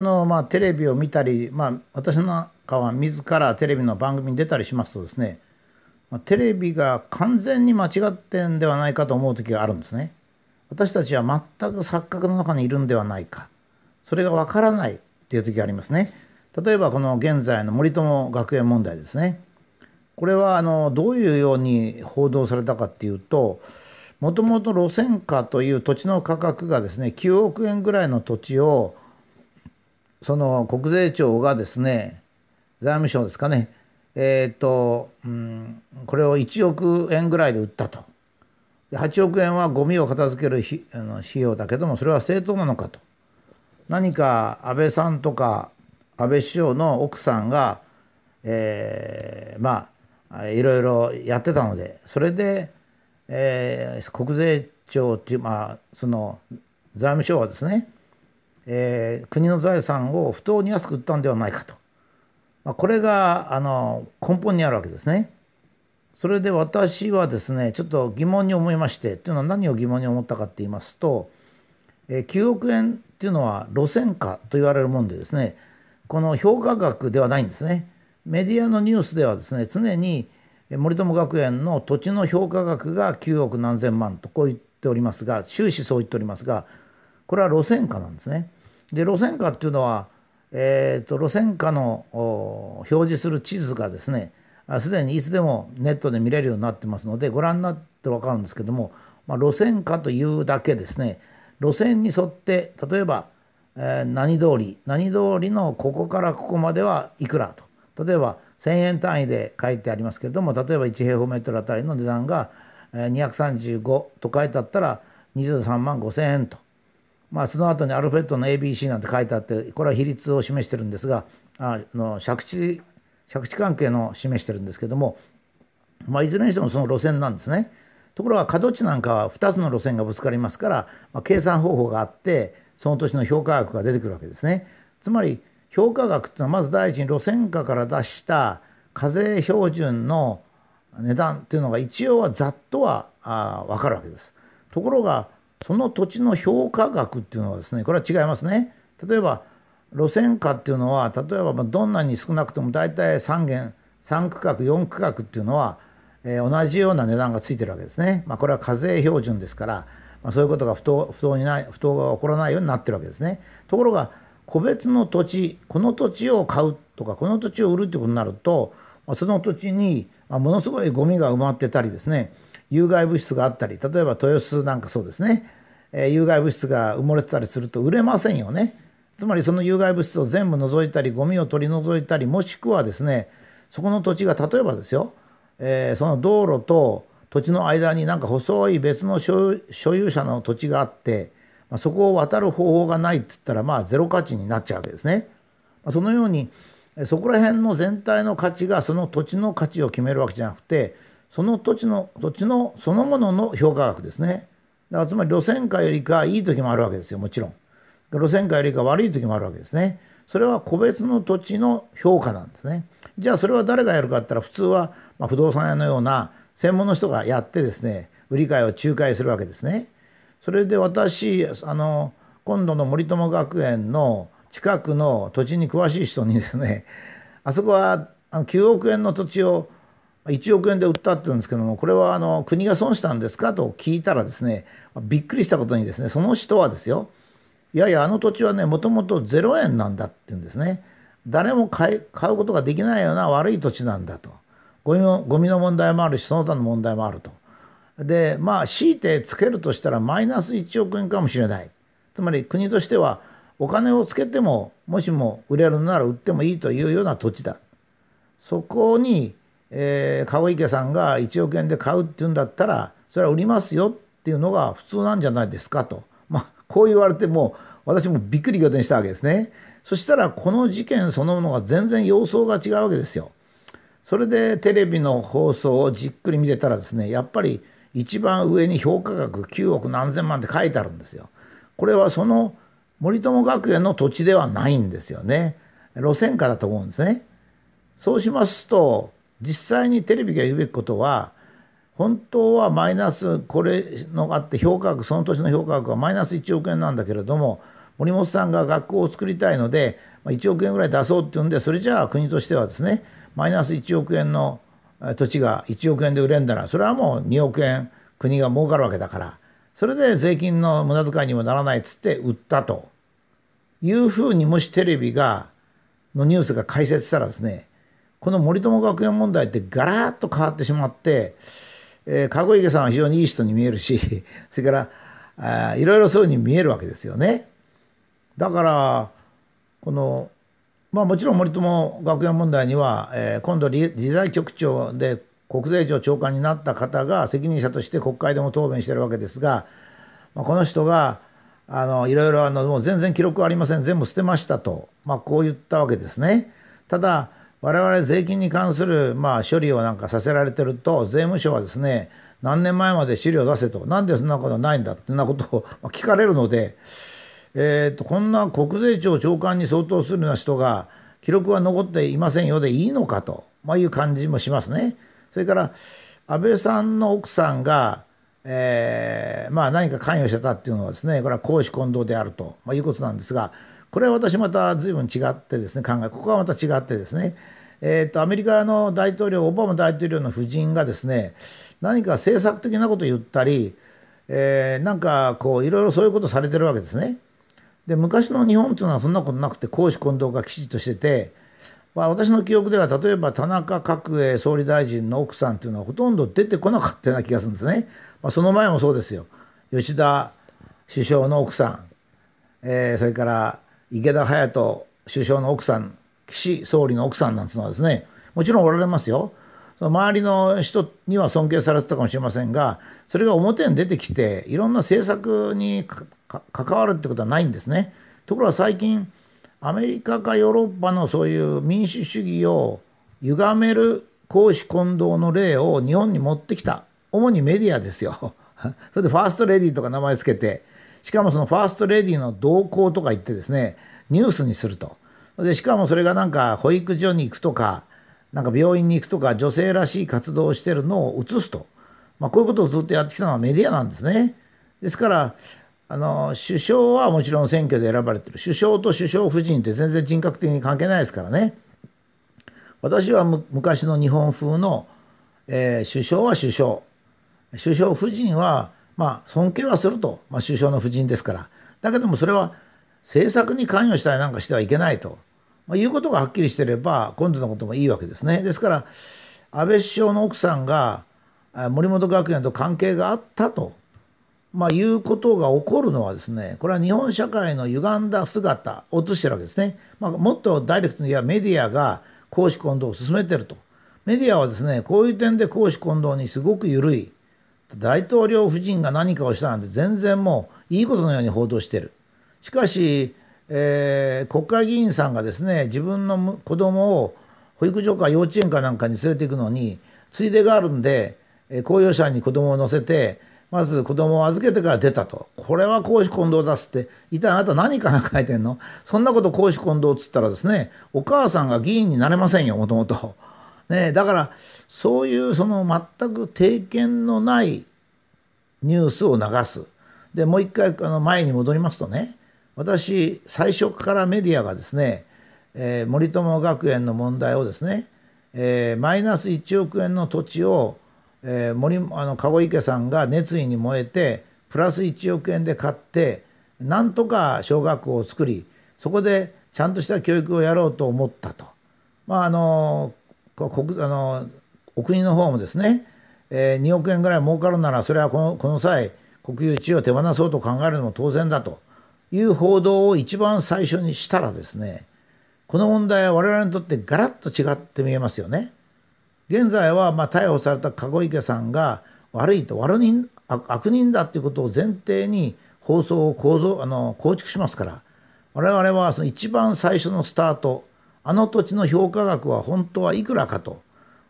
の、まあ、テレビを見たり、まあ、私なんかは自らテレビの番組に出たりしますとですね、まあ、テレビが完全に間違ってんではないかと思う時があるんですね。私たちは全く錯覚の中にいるんではないかそれがわからないっていう時がありますね。例えばこの現在の森友学園問題ですね。これはあのどういうように報道されたかっていうともともと路線価という土地の価格がですね9億円ぐらいの土地をその国税庁がですね財務省ですかねえっ、と、うん、これを1億円ぐらいで売ったと8億円はゴミを片付ける費あの費用だけどもそれは正当なのかと何か安倍さんとか安倍首相の奥さんが、えー、まあいろいろやってたのでそれで、えー、国税庁っていうまあその財務省はですねえー、国の財産を不当に安く売ったんではないかと、まあ、これがあの根本にあるわけですね。それで私はですねちょっと疑問に思いましてというのは何を疑問に思ったかって言いますと、えー、9億円っていうのは路線価と言われるもんでですねこの評価額ではないんですね。メディアのニュースではですね常に森友学園の土地の評価額が9億何千万とこう言っておりますが終始そう言っておりますがこれは路線価なんですね。で路線価っていうのは、えーと、路線価の表示する地図がですねすでにいつでもネットで見れるようになってますのでご覧になって分かるんですけども、まあ、路線価というだけですね路線に沿って例えば、えー、何通り何通りのここからここまではいくらと例えば1,000円単位で書いてありますけれども例えば1平方メートルあたりの値段が235と書いてあったら23万5,000円とまあ、その後にアルファベットの ABC なんて書いてあってこれは比率を示してるんですがあの借地借地関係の示してるんですけども、まあ、いずれにしてもその路線なんですね。ところが角地なんかは2つの路線がぶつかりますから、まあ、計算方法があってその年の評価額が出てくるわけですね。つまり評価額っていうのはまず第一に路線価から出した課税標準の値段っていうのが一応はざっとはあ分かるわけです。ところがその土地の評価額っていうのはですねこれは違いますね。例えば路線価っていうのは例えばどんなに少なくても大体3軒3区画4区画っていうのは、えー、同じような値段がついてるわけですね。まあ、これは課税標準ですから、まあ、そういうことが不当不当にない不当が起こらないようになってるわけですね。ところが個別の土地この土地を買うとかこの土地を売るってことになると、その土地にものすごいゴミが埋まってたりですね有害物質があったり例えば豊洲なんかそうですね、えー、有害物質が埋もれてたりすると売れませんよねつまりその有害物質を全部除いたりゴミを取り除いたりもしくはですねそこの土地が例えばですよ、えー、その道路と土地の間になんか細い別の所有者の土地があって、まあ、そこを渡る方法がないって言ったらまあゼロ価値になっちゃうわけですね。まあ、そのようにそこら辺の全体の価値がその土地の価値を決めるわけじゃなくてその土地の土地のそのものの評価額ですねだからつまり路線価よりかいい時もあるわけですよもちろん路線価よりか悪い時もあるわけですねそれは個別の土地の評価なんですねじゃあそれは誰がやるかって言ったら普通は、ま不動産屋のような専門の人がやってですね売り買いを仲介するわけですねそれで私あの今度の森友学園の近くの土地に詳しい人にですねあそこは9億円の土地を1億円で売ったって言うんですけども、これはあの国が損したんですかと聞いたらですね、びっくりしたことにですね、その人はですよ、いやいや、あの土地はね、もともと0円なんだって言うんですね。誰も買うことができないような悪い土地なんだと。ゴミもゴミの問題もあるし、その他の問題もあると。で、まあ、強いてつけるとしたらマイナス1億円かもしれない。つまり国としては、お金をつけても、もしも売れるなら売ってもいいというような土地だ。そこにえー、川池さんが1億円で買うって言うんだったらそれは売りますよっていうのが普通なんじゃないですかと、まあ、こう言われても私もびっくり仰天したわけですね。そしたらこの事件そのものが全然様相が違うわけですよ。それでテレビの放送をじっくり見てたらですねやっぱり一番上に評価額9億何千万って書いてあるんですよ。これはその森友学園の土地ではないんですよね。路線価だと思うんですね。そうしますと実際にテレビが言うべきことは本当はマイナスこれのあって評価額その年の評価額はマイナス1億円なんだけれども森本さんが学校を作りたいので1億円ぐらい出そうっていうんでそれじゃあ国としてはですねマイナス1億円の土地が1億円で売れるならそれはもう2億円国が儲かるわけだからそれで税金の無駄遣いにもならないっつって売ったというふうにもしテレビがのニュースが解説したらですねこの森友学園問題ってガラッと変わってしまって、えー、籠池さんは非常にいい人に見えるし、それから、あいろいろそういうふうに見えるわけですよね。だから、この、まあもちろん森友学園問題には、えー、今度理財局長で国税庁長官になった方が責任者として国会でも答弁してるわけですが、まあ、この人が、あのいろいろあのもう全然記録ありません全部捨てましたと、まあ、こう言ったわけですね。ただ我々税金に関する、まあ、処理をなんかさせられてると、税務署はですね、何年前まで資料出せと、なんでそんなことないんだってなことを 聞かれるので、えとこんな国税庁長官に相当するような人が、記録は残っていませんよでいいのかと、まあ、いう感じもしますね。それから安倍さんの奥さんが、えまあ、何か関与してたっていうのはですねこれは公私混同であると、まあ、いうことなんですがこれは私また随分違ってですね考えここはまた違ってですねえーと、とアメリカの大統領オバマ大統領の夫人がですね何か政策的なことを言ったり、えー、なんかこういろいろそういうことされてるわけですね。で昔の日本というのはそんなことなくて公私混同がきちっとしてて、まあ、私の記憶では例えば田中角栄総理大臣の奥さんというのはほとんど出てこなかったような気がするんですね。まあ、その前もそうですよ吉田首相の奥さん、えー、それから池田隼人首相の奥さん、岸総理の奥さんなんつうのはですね、もちろんおられますよ。その周りの人には尊敬されてたかもしれませんが、それが表に出てきて、いろんな政策に関わるってことはないんですね。ところが最近、アメリカかヨーロッパのそういう民主主義を歪める公私混同の例を日本に持ってきた。主にメディアですよ。それでファーストレディーとか名前つけて、しかもそのファーストレディーの同行とか言ってですねニュースにするとでしかもそれがなんか保育所に行くとかなんか病院に行くとか女性らしい活動をしてるのを映すと、まあ、こういうことをずっとやってきたのはメディアなんですね。ですからあの首相はもちろん選挙で選ばれてる首相と首相夫人って全然人格的に関係ないですからね私は昔の日本風の、えー、首相は首相首相夫人はまあ、尊敬はすると、まあ、首相の夫人ですから。だけどもそれは政策に関与したりなんかしてはいけないと、まあ、いうことがはっきりしてれば今度のこともいいわけですね。ですから安倍首相の奥さんが森本学園と関係があったと、まあ、いうことが起こるのはですねこれは日本社会の歪んだ姿を映してるわけですね。まあ、もっとダイレクトに言えばメディアが公私混同を進めてると。メディアはですねこういう点で公私混同にすごく緩い大統領夫人が何かをしたなんて全然もういいことのように報道してる。しかし、えー、国会議員さんがですね自分の子供を保育所か幼稚園かなんかに連れて行くのについでがあるんで、え公用車に子供を乗せてまず子供を預けてから出たと。これは公私混同だすって、一体あなた何か考えてんのそんなこと公私混同っつったらですね、お母さんが議員になれませんよ、もともと。ね、だからそういうその全く経験のないニュースを流すでもう一回あの前に戻りますとね私最初からメディアがですね、えー、森友学園の問題をですね、えー、マイナス1億円の土地を、えー、森あの籠池さんが熱意に燃えてプラス1億円で買ってなんとか小学校を作りそこでちゃんとした教育をやろうと思ったと。まあ、あの国あのお国の方もですね、えー、2億円ぐらい儲かるならそれはこのこの際国有地を手放そうと考えるのも当然だという報道を一番最初にしたらですねこの問題は我々にとってガラッと違って見えますよね。現在はまあ逮捕された籠池さんが悪いと悪人悪人だということを前提に放送を構造あの構築しますから我々はその一番最初のスタートあの土地の評価額は本当はいくらかと、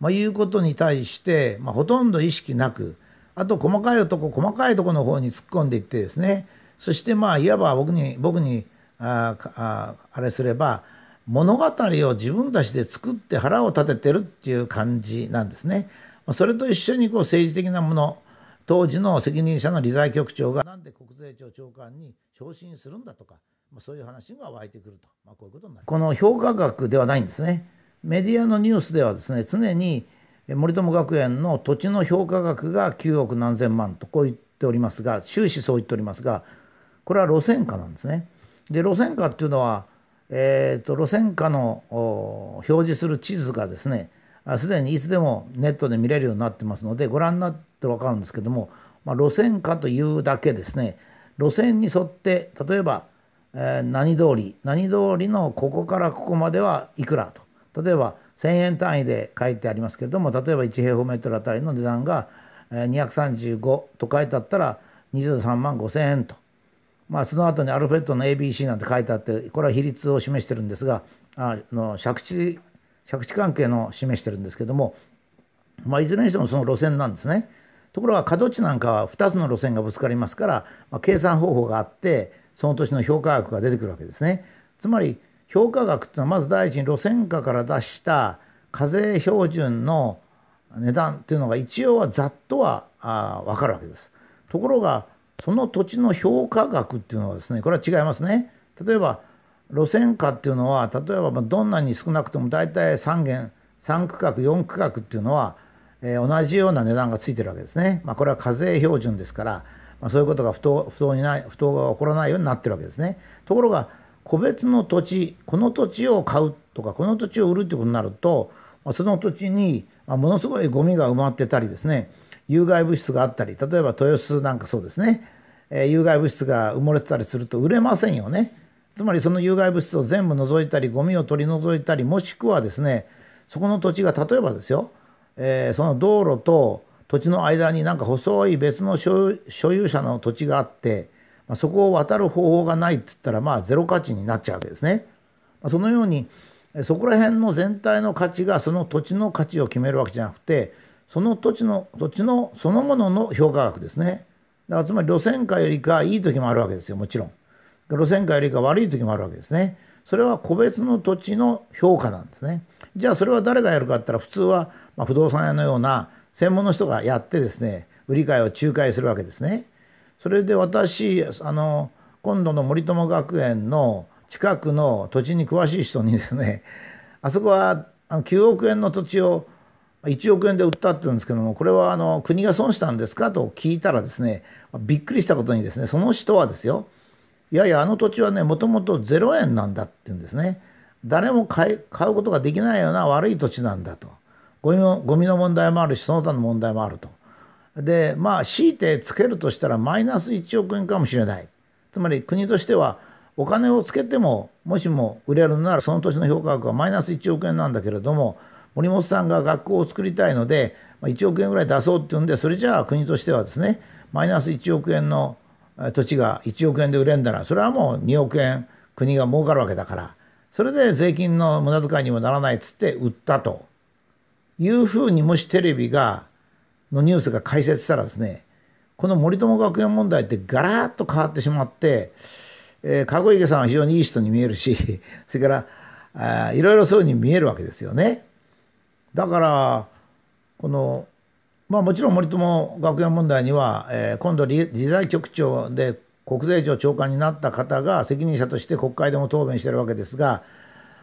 まあ、いうことに対して、まあ、ほとんど意識なくあと細かいとこ細かいとこの方に突っ込んでいってですねそしてまあいわば僕に僕にあああれすれば物語を自分たちで作って腹を立ててるっていう感じなんですね。それと一緒にこう政治的なもの当時の責任者の理財局長がなんで国税庁長官に昇進するんだとかそういう話が湧いてくると、まあ、こういうことになりこの評価額ではないんですね。メディアのニュースではですね常に森友学園の土地の評価額が9億何千万とこう言っておりますが終始そう言っておりますがこれは路線価なんですね。で路線価っていうのは、えーと、と路線価の表示する地図がですねすでにいつでもネットで見れるようになってますのでご覧になって分かるんですけども、まあ、路線価というだけですね路線に沿って例えばえー、何通り何通りのここからここまではいくらと例えば1,000円単位で書いてありますけれども例えば1平方メートルあたりの値段が235と書いてあったら23万5,000円と、まあ、その後にアルファベットの ABC なんて書いてあってこれは比率を示してるんですがあの借地借地関係の示してるんですけども、まあ、いずれにしてもその路線なんですね。ところが角地なんかは2つの路線がぶつかりますから、まあ、計算方法があってその年の評価額が出てくるわけですね。つまり評価額っていうのはまず第一に路線価から出した課税標準の値段っていうのが一応はざっとはあ分かるわけです。ところがその土地の評価額っていうのはですねこれは違いますね。例えば路線価っていうのは例えばどんなに少なくても大体3元3区画4区画っていうのはえー、同じような値段がついてるわけですね。まあ、これは課税標準ですから、まあ、そういうことが不当不当にない不当が起こらないようになってるわけですね。ところが個別の土地この土地を買うとかこの土地を売るってことになると、まあ、その土地にものすごいゴミが埋まってたりですね有害物質があったり例えば豊洲なんかそうですね、えー、有害物質が埋もれてたりすると売れませんよね。つまりその有害物質を全部除いたりゴミを取り除いたりもしくはですねそこの土地が例えばですよえー、その道路と土地の間になんか細い別の所有者の土地があって、まあ、そこを渡る方法がないって言ったらまあゼロ価値になっちゃうわけですね。まあ、そのようにそこら辺の全体の価値がその土地の価値を決めるわけじゃなくてその土地の土地のそのものの評価額ですね。だからつまり路線価よりかいい時もあるわけですよもちろん。路線価よりか悪い時もあるわけですね。それは個別の土地の評価なんですね。じゃあそれは誰がやるかって言ったら普通は、ま不動産屋のような専門の人がやってですね売り買いを仲介するわけですね。それで私あの今度の森友学園の近くの土地に詳しい人にですねあそこは9億円の土地を1億円で売ったって言うんですけどもこれはあの国が損したんですかと聞いたらですねびっくりしたことにですねその人はですよいやいやあの土地はねもともと0円なんだって言うんですね誰も買うことができないような悪い土地なんだとゴミゴミの問題もあるしその他の問題もあるとでまあ強いてつけるとしたらマイナス1億円かもしれないつまり国としてはお金をつけてももしも売れるならその年の評価額はマイナス1億円なんだけれども森本さんが学校を作りたいので1億円ぐらい出そうっていうんでそれじゃあ国としてはですねマイナス1億円の土地が1億円で売れんだらそれはもう2億円国が儲かるわけだからそれで税金の無駄遣いにもならないっつって売ったというふうにもしテレビがのニュースが解説したらですねこの森友学園問題ってガラッと変わってしまって、えー、籠池さんは非常にいい人に見えるし それからあいろいろそういうふうに見えるわけですよね。だからこのまあ、もちろん森友学園問題には、えー、今度理財局長で国税庁長官になった方が責任者として国会でも答弁してるわけですが、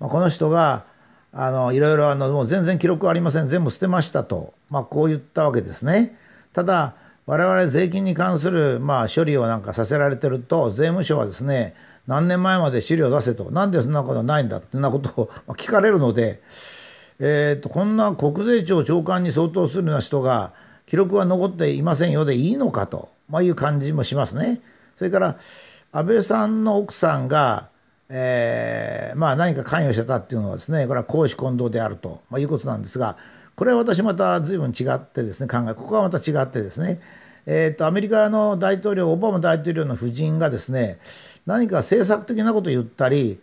まあ、この人があのいろいろあのもう全然記録ありません全部捨てましたと、まあ、こう言ったわけですね。ただ我々税金に関する、まあ、処理をなんかさせられてると税務署はですね何年前まで資料出せとなんでそんなことないんだってなことを聞かれるので。えーと、こんな国税庁長官に相当するような人が記録は残っていませんよでいいのかと、まあ、いう感じもしますね。それから安倍さんの奥さんが、えーまあ、何か関与してたっていうのはですねこれは公私混同であると、まあ、いうことなんですがこれは私また随分違ってですね考えここはまた違ってですね、えーと、とアメリカの大統領オバマ大統領の夫人がですね何か政策的なことを言ったり、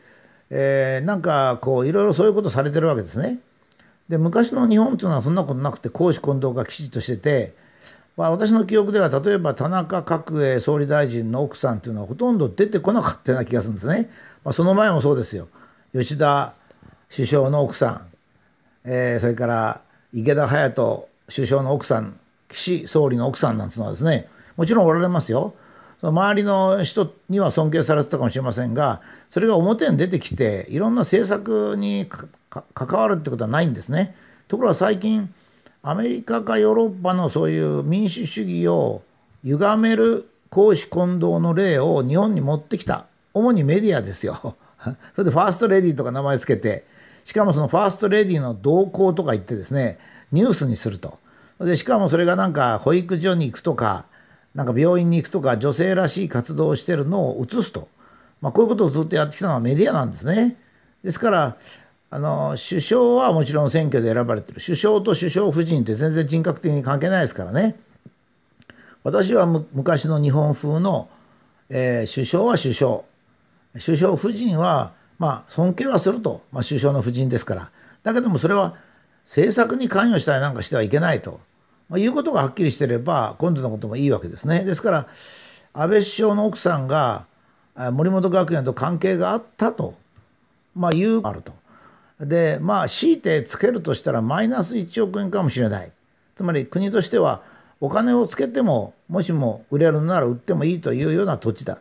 えー、なんかこういろいろそういうことされてるわけですね。で昔の日本っていうのはそんなことなくて公私混同がきちっとしてて、まあ、私の記憶では例えば田中角栄総理大臣の奥さんっていうのはほとんど出てこなかったような気がするんですね。まあ、その前もそうですよ吉田首相の奥さん、えー、それから池田隼人首相の奥さん岸総理の奥さんなんていうのはですねもちろんおられますよ周りの人には尊敬されてたかもしれませんがそれが表に出てきていろんな政策に関わるってことはないんですね。ところが最近アメリカかヨーロッパのそういう民主主義を歪める公私混同の例を日本に持ってきた主にメディアですよ。それでファーストレディーとか名前つけてしかもそのファーストレディーの動向とか言ってですねニュースにすると。でしかもそれがなんか保育所に行くとかなんか病院に行くとか女性らしい活動をしてるのを移すと、まあ、こういうことをずっとやってきたのはメディアなんですね。ですからあの首相はもちろん選挙で選ばれてる首相と首相夫人って全然人格的に関係ないですからね私は昔の日本風の、えー、首相は首相首相夫人はまあ尊敬はすると、まあ、首相の夫人ですからだけどもそれは政策に関与したりなんかしてはいけないとまあ、言うことがはっきりしてれば、今度のこともいいわけですね。ですから、安倍首相の奥さんが森本学園と関係があったと、まあ、言うあると。で、まあ、強いてつけるとしたらマイナス1億円かもしれない。つまり国としては、お金をつけても、もしも売れるなら売ってもいいというような土地だ。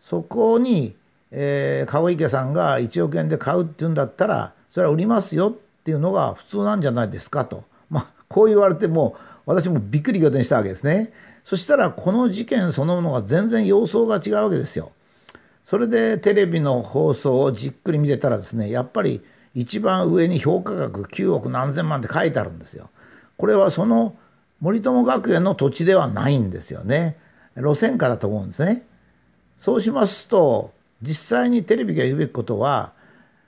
そこに、えー、川池さんが1億円で買うっていうんだったら、それは売りますよっていうのが普通なんじゃないですかと。こう言われても私もびっくり仰天したわけですね。そしたらこの事件そのものが全然様相が違うわけですよ。それでテレビの放送をじっくり見てたらですねやっぱり一番上に評価額9億何千万って書いてあるんですよ。これはその森友学園の土地ではないんですよね。路線価だと思うんですね。そうしますと実際にテレビが言うべきことは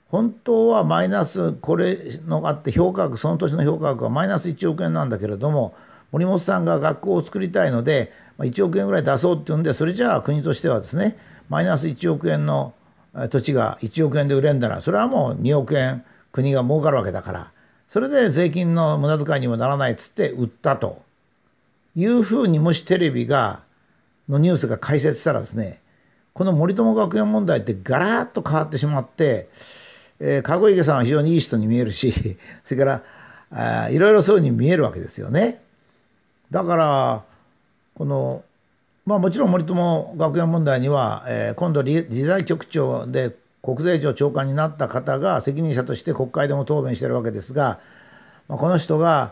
本当はマイナスこれのがあって評価額その年の評価額はマイナス1億円なんだけれども森本さんが学校を作りたいので1億円ぐらい出そうっていうんでそれじゃあ国としてはですねマイナス1億円の土地が1億円で売れんだらそれはもう2億円国が儲かるわけだからそれで税金の無駄遣いにもならないっつって売ったというふうにもしテレビがのニュースが解説したらですねこの森友学園問題ってガラッと変わってしまってえー、籠池さんは非常にいい人に見えるし、それから、あいろいろそういうふうに見えるわけですよね。だから、この、まあもちろん森友学園問題には、えー、今度理財局長で国税庁長官になった方が責任者として国会でも答弁してるわけですが、まあ、この人が、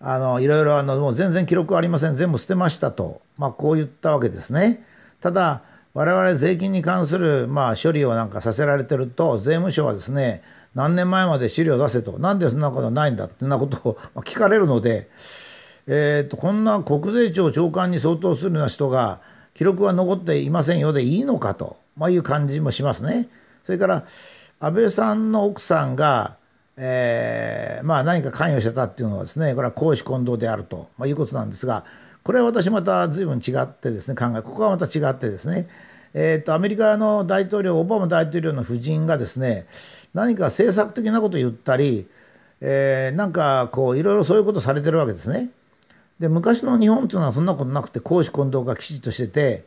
あの、いろいろあの、もう全然記録ありません、全部捨てましたと、まあこう言ったわけですね。ただ、我々税金に関する、まあ、処理をなんかさせられてると税務署はですね何年前まで資料出せとなんでそんなことないんだってなことを 聞かれるので、えと、こんな国税庁長官に相当するような人が記録は残っていませんよでいいのかと、まあ、いう感じもしますね。それから安倍さんの奥さんが、えー、まあ、何か関与してたっていうのはですねこれは公私混同であると、まいうことなんですが。これは私また随分違ってですね考えここはまた違ってですねえーと、アメリカの大統領オバマ大統領の夫人がですね何か政策的なことを言ったり、えー、なんかこういろいろそういうことされてるわけですね。で昔の日本っていうのはそんなことなくて公私混同がきちっとしてて、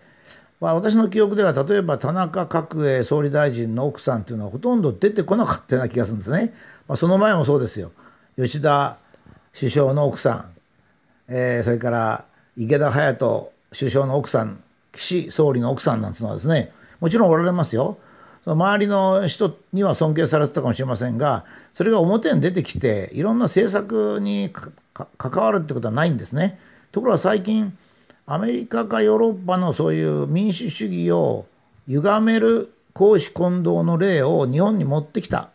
まあ、私の記憶では例えば田中角栄総理大臣の奥さんっていうのはほとんど出てこなかったような気がするんですね。まあ、その前もそうですよ吉田首相の奥さん、えー、それから池田隼人首相の奥さん、岸総理の奥さんなんていうのはですね、もちろんおられますよ。その周りの人には尊敬されてたかもしれませんが、それが表に出てきて、いろんな政策に関わるってことはないんですね。ところが最近、アメリカかヨーロッパのそういう民主主義を歪める公私混同の例を日本に持ってきた